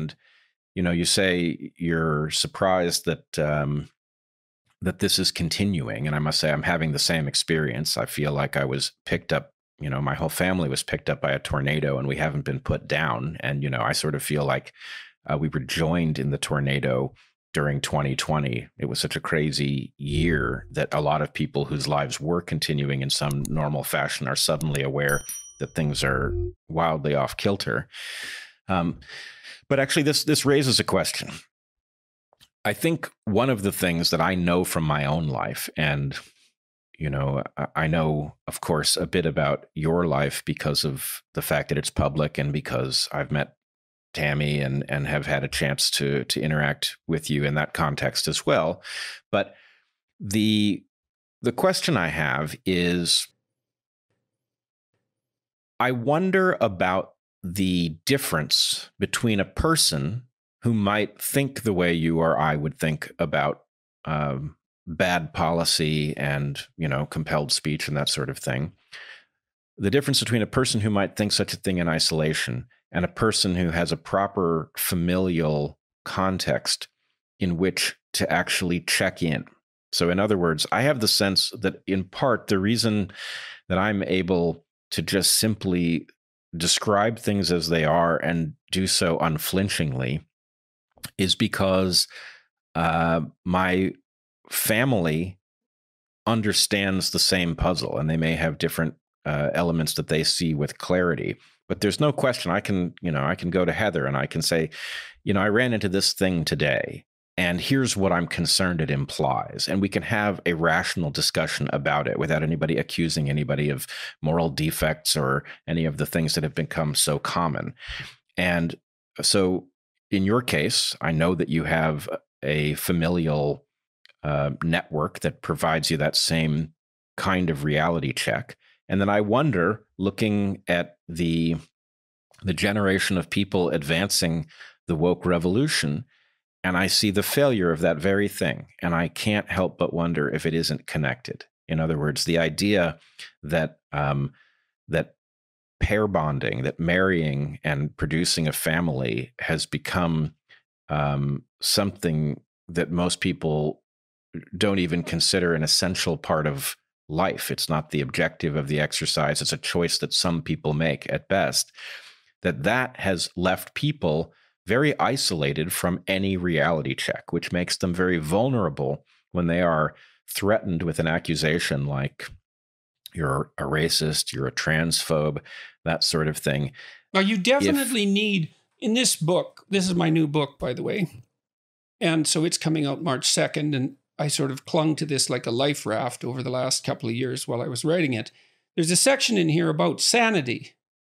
and you know you say you're surprised that um, that this is continuing and i must say i'm having the same experience i feel like i was picked up you know my whole family was picked up by a tornado and we haven't been put down and you know i sort of feel like uh, we were joined in the tornado during 2020 it was such a crazy year that a lot of people whose lives were continuing in some normal fashion are suddenly aware that things are wildly off kilter um, but actually, this this raises a question. I think one of the things that I know from my own life, and you know, I know, of course, a bit about your life because of the fact that it's public and because I've met Tammy and and have had a chance to to interact with you in that context as well. But the the question I have is I wonder about the difference between a person who might think the way you or I would think about um, bad policy and you know compelled speech and that sort of thing. The difference between a person who might think such a thing in isolation and a person who has a proper familial context in which to actually check in. So, in other words, I have the sense that in part the reason that I'm able to just simply describe things as they are and do so unflinchingly is because uh, my family understands the same puzzle and they may have different uh, elements that they see with clarity but there's no question i can you know i can go to heather and i can say you know i ran into this thing today and here's what I'm concerned it implies. And we can have a rational discussion about it without anybody accusing anybody of moral defects or any of the things that have become so common. And so, in your case, I know that you have a familial uh, network that provides you that same kind of reality check. And then I wonder, looking at the the generation of people advancing the woke revolution, and I see the failure of that very thing. And I can't help but wonder if it isn't connected. In other words, the idea that, um, that pair bonding, that marrying and producing a family has become um, something that most people don't even consider an essential part of life. It's not the objective of the exercise, it's a choice that some people make at best. That that has left people very isolated from any reality check, which makes them very vulnerable when they are threatened with an accusation like you're a racist, you're a transphobe, that sort of thing. Now, you definitely if, need in this book, this is my new book, by the way. And so it's coming out March 2nd. And I sort of clung to this like a life raft over the last couple of years while I was writing it. There's a section in here about sanity.